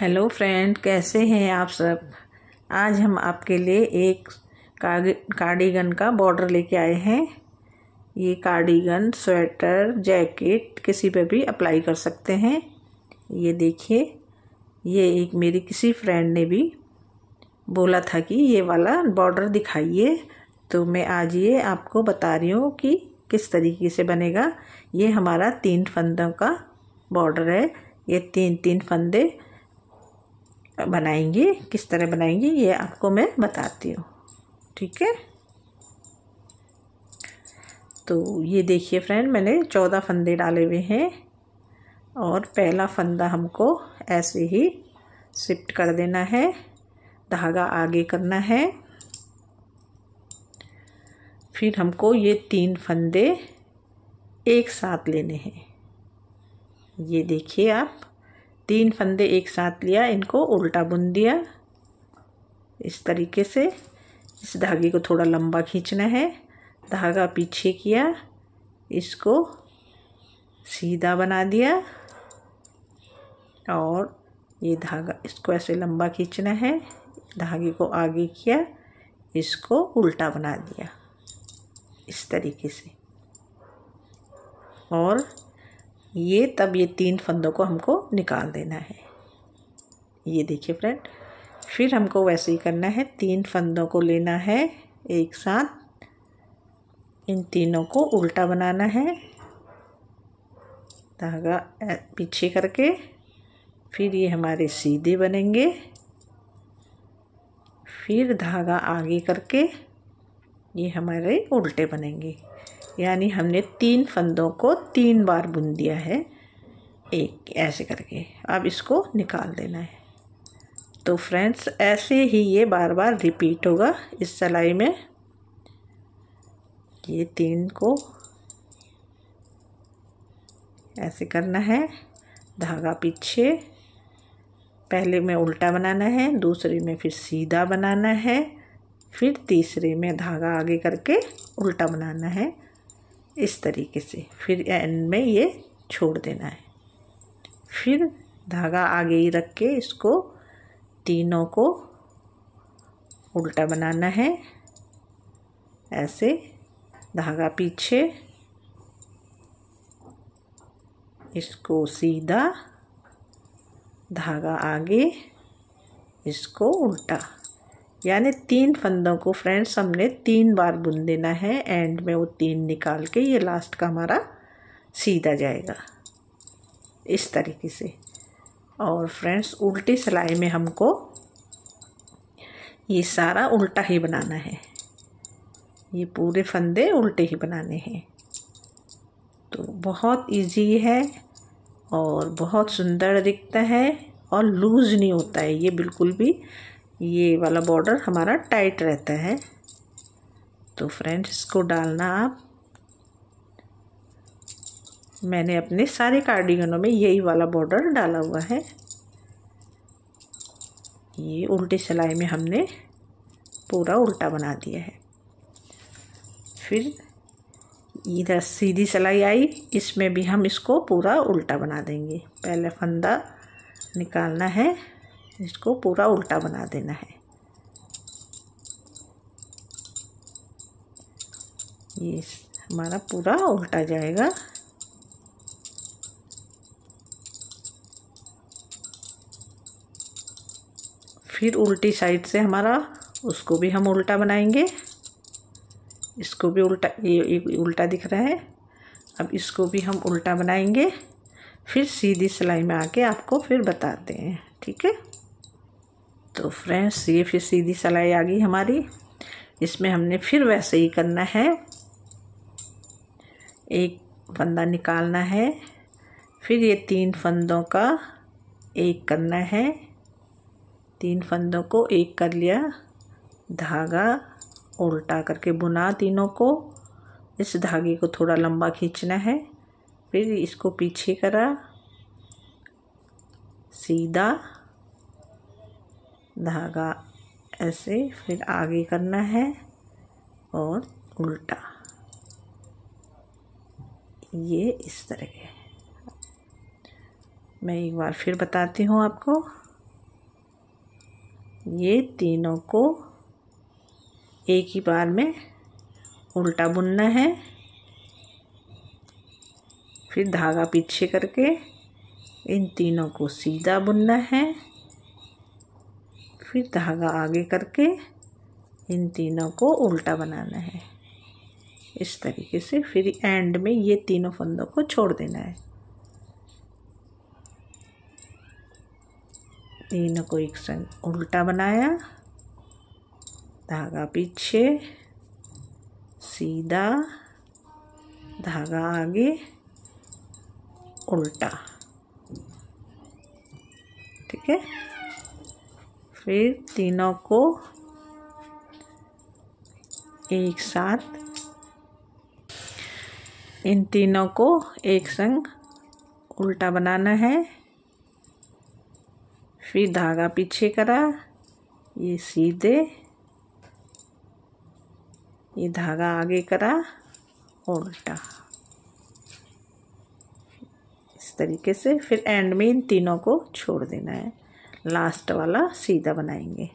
hello friend कैसे हैं आप सब आज हम आपके लिए एक कार्डिगन का बॉर्डर लेके आए हैं ये कार्डिगन स्वेटर जैकेट किसी पे भी अप्लाई कर सकते हैं ये देखिए ये एक मेरी किसी फ्रेंड ने भी बोला था कि ये वाला बॉर्डर दिखाइए तो मैं आज ये आपको बता रही हूँ कि किस तरीके से बनेगा ये हमारा तीन फंदों का बॉर्डर है ये तीन तीन फंदे बनाएंगे किस तरह बनाएंगे ये आपको मैं बताती हूँ ठीक है तो ये देखिए फ्रेंड मैंने चौदह फंदे डाले हुए हैं और पहला फंदा हमको ऐसे ही शिफ्ट कर देना है धागा आगे करना है फिर हमको ये तीन फंदे एक साथ लेने हैं ये देखिए आप तीन फंदे एक साथ लिया इनको उल्टा बुन दिया इस तरीके से इस धागे को थोड़ा लंबा खींचना है धागा पीछे किया इसको सीधा बना दिया और ये धागा इसको ऐसे लंबा खींचना है धागे को आगे किया इसको उल्टा बना दिया इस तरीके से और ये तब ये तीन फंदों को हमको निकाल देना है ये देखिए फ्रेंड फिर हमको वैसे ही करना है तीन फंदों को लेना है एक साथ इन तीनों को उल्टा बनाना है धागा पीछे करके फिर ये हमारे सीधे बनेंगे फिर धागा आगे करके ये हमारे उल्टे बनेंगे यानी हमने तीन फंदों को तीन बार बुन दिया है एक ऐसे करके अब इसको निकाल देना है तो फ्रेंड्स ऐसे ही ये बार बार रिपीट होगा इस सिलाई में ये तीन को ऐसे करना है धागा पीछे पहले में उल्टा बनाना है दूसरे में फिर सीधा बनाना है फिर तीसरे में धागा आगे करके उल्टा बनाना है इस तरीके से फिर एंड में ये छोड़ देना है फिर धागा आगे ही रख के इसको तीनों को उल्टा बनाना है ऐसे धागा पीछे इसको सीधा धागा आगे इसको उल्टा यानी तीन फंदों को फ्रेंड्स हमने तीन बार बुन देना है एंड में वो तीन निकाल के ये लास्ट का हमारा सीधा जाएगा इस तरीके से और फ्रेंड्स उल्टी सिलाई में हमको ये सारा उल्टा ही बनाना है ये पूरे फंदे उल्टे ही बनाने हैं तो बहुत इजी है और बहुत सुंदर दिखता है और लूज़ नहीं होता है ये बिल्कुल भी ये वाला बॉर्डर हमारा टाइट रहता है तो फ्रेंड्स इसको डालना आप मैंने अपने सारे कार्डिगनों में यही वाला बॉर्डर डाला हुआ है ये उल्टी सिलाई में हमने पूरा उल्टा बना दिया है फिर इधर सीधी सिलाई आई इसमें भी हम इसको पूरा उल्टा बना देंगे पहले फंदा निकालना है इसको पूरा उल्टा बना देना है ये हमारा पूरा उल्टा जाएगा फिर उल्टी साइड से हमारा उसको भी हम उल्टा बनाएंगे इसको भी उल्टा ये, ये उल्टा दिख रहा है अब इसको भी हम उल्टा बनाएंगे फिर सीधी सिलाई में आके आपको फिर बताते हैं ठीक है तो फ्रेंड्स ये फिर सीधी सलाई आ गई हमारी इसमें हमने फिर वैसे ही करना है एक फंदा निकालना है फिर ये तीन फंदों का एक करना है तीन फंदों को एक कर लिया धागा उल्टा करके बुना तीनों को इस धागे को थोड़ा लंबा खींचना है फिर इसको पीछे करा सीधा धागा ऐसे फिर आगे करना है और उल्टा ये इस तरह के मैं एक बार फिर बताती हूँ आपको ये तीनों को एक ही बार में उल्टा बुनना है फिर धागा पीछे करके इन तीनों को सीधा बुनना है फिर धागा आगे करके इन तीनों को उल्टा बनाना है इस तरीके से फिर एंड में ये तीनों फंदों को छोड़ देना है तीनों को एक संग उल्टा बनाया धागा पीछे सीधा धागा आगे उल्टा ठीक है फिर तीनों को एक साथ इन तीनों को एक संग उल्टा बनाना है फिर धागा पीछे करा ये सीधे ये धागा आगे करा उल्टा इस तरीके से फिर एंड में इन तीनों को छोड़ देना है लास्ट वाला सीधा बनाएंगे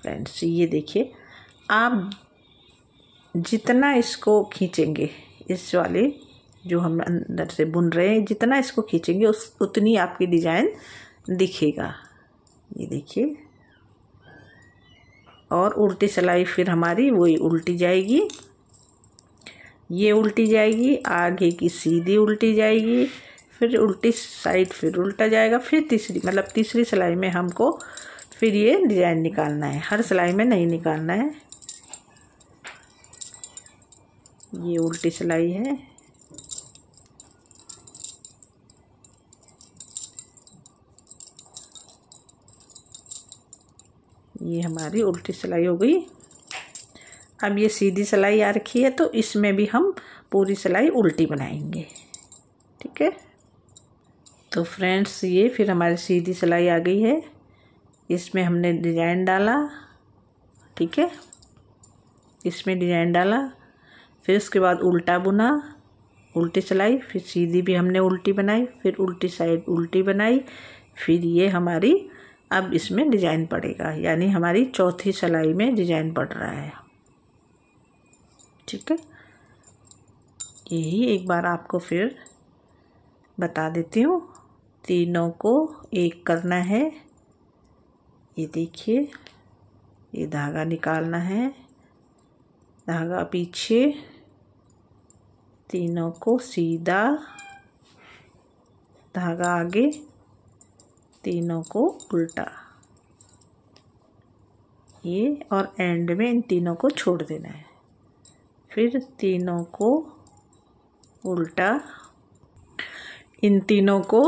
फ्रेंड्स ये देखिए आप जितना इसको खींचेंगे इस वाले जो हम अंदर से बुन रहे हैं जितना इसको खींचेंगे उस उतनी आपकी डिज़ाइन दिखेगा ये देखिए और उल्टी सिलाई फिर हमारी वही उल्टी जाएगी ये उल्टी जाएगी आगे की सीधी उल्टी जाएगी फिर उल्टी साइड फिर उल्टा जाएगा फिर तीसरी मतलब तीसरी सिलाई में हमको फिर ये डिज़ाइन निकालना है हर सिलाई में नहीं निकालना है ये उल्टी सिलाई है ये हमारी उल्टी सिलाई हो गई अब ये सीधी सिलाई आ रखी है तो इसमें भी हम पूरी सिलाई उल्टी बनाएंगे ठीक है तो फ्रेंड्स ये फिर हमारी सीधी सिलाई आ गई है इसमें हमने डिजाइन डाला ठीक है इसमें डिजाइन डाला फिर उसके बाद उल्टा बुना उल्टी सिलाई फिर सीधी भी हमने उल्टी बनाई फिर उल्टी साइड उल्टी बनाई फिर ये हमारी अब इसमें डिजाइन पड़ेगा यानी हमारी चौथी सिलाई में डिजाइन पड़ रहा है ठीक है यही एक बार आपको फिर बता देती हूँ तीनों को एक करना है ये देखिए ये धागा निकालना है धागा पीछे तीनों को सीधा धागा आगे तीनों को उल्टा ये और एंड में इन तीनों को छोड़ देना है फिर तीनों को उल्टा इन तीनों को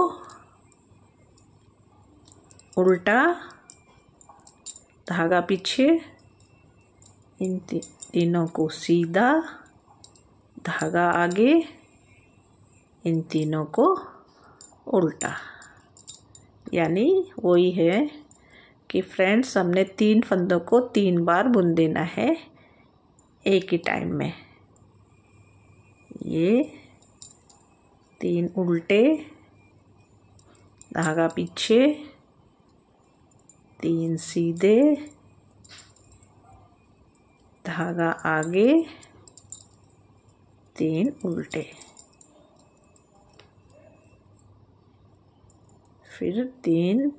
उल्टा धागा पीछे इन तीनों को सीधा धागा आगे इन तीनों को उल्टा यानी वही है कि फ्रेंड्स हमने तीन फंदों को तीन बार बुन देना है एक ही टाइम में ये तीन उल्टे धागा पीछे तीन सीधे धागा आगे तीन उल्टे फिर तीन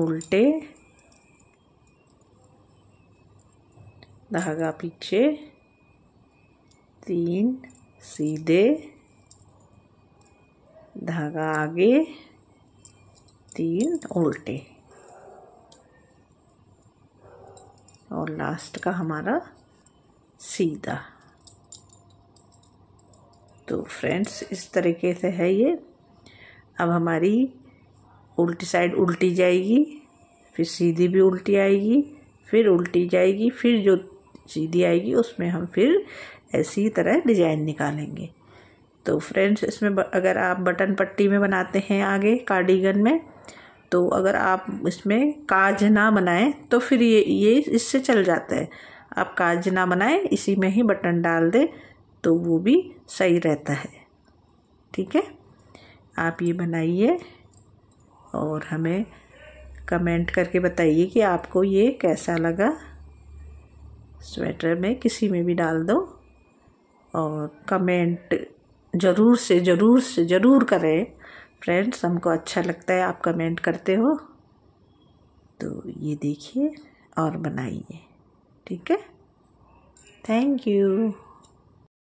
उल्टे धागा पीछे तीन सीधे धागा आगे तीन उल्टे और लास्ट का हमारा सीधा तो फ्रेंड्स इस तरीके से है ये अब हमारी उल्टी साइड उल्टी जाएगी फिर सीधी भी उल्टी आएगी फिर उल्टी जाएगी फिर जो सीधी आएगी उसमें हम फिर ऐसी तरह डिजाइन निकालेंगे तो फ्रेंड्स इसमें अगर आप बटन पट्टी में बनाते हैं आगे कार्डिगन में तो अगर आप इसमें काज ना बनाएं तो फिर ये ये इससे चल जाता है आप काज ना बनाएं इसी में ही बटन डाल दें तो वो भी सही रहता है ठीक है आप ये बनाइए और हमें कमेंट करके बताइए कि आपको ये कैसा लगा स्वेटर में किसी में भी डाल दो और कमेंट ज़रूर से ज़रूर से ज़रूर करें फ्रेंड्स हमको अच्छा लगता है आप कमेंट करते हो तो ये देखिए और बनाइए ठीक है थैंक यू